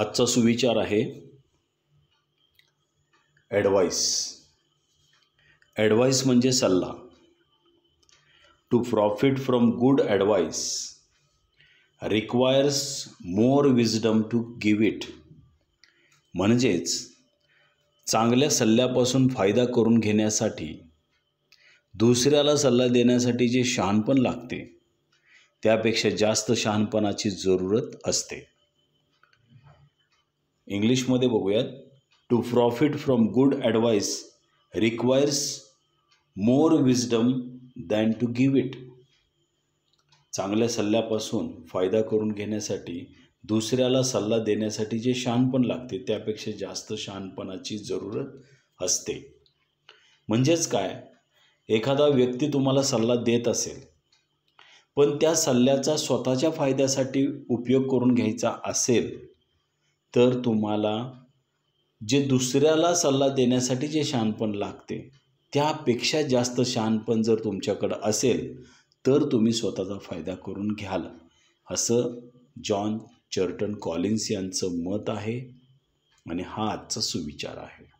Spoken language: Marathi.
आजचा सुविचार आहे ॲडवाईस ॲडवाईस म्हणजे सल्ला to profit from good advice requires more wisdom to give it म्हणजेच चांगल्या सल्ल्यापासून फायदा करून घेण्यासाठी दुसऱ्याला सल्ला देण्यासाठी जे शहाणपण लागते त्यापेक्षा जास्त शहाणपणाची जरूरत असते इंग्लिशमध्ये बघूयात to profit from good advice requires more wisdom than to give it चांगल्या सल्ल्यापासून फायदा करून घेण्यासाठी दुसऱ्याला सल्ला देण्यासाठी जे शहाणपण लागते त्यापेक्षा जास्त शहाणपणाची जरूरत असते म्हणजेच काय एखादा व्यक्ती तुम्हाला सल्ला देत असेल पण त्या सल्ल्याचा स्वतःच्या फायद्यासाठी उपयोग करून घ्यायचा असेल तर तुम्हाला जे दुसऱ्याला सल्ला देण्यासाठी जे शहाणपण लागते त्यापेक्षा जास्त शहाणपण जर तुमच्याकडं असेल तर तुम्ही स्वतःचा फायदा करून घ्याल असं जॉन चर्टन कॉलिन्स यांचं मत आहे आणि हा आजचा सुविचार आहे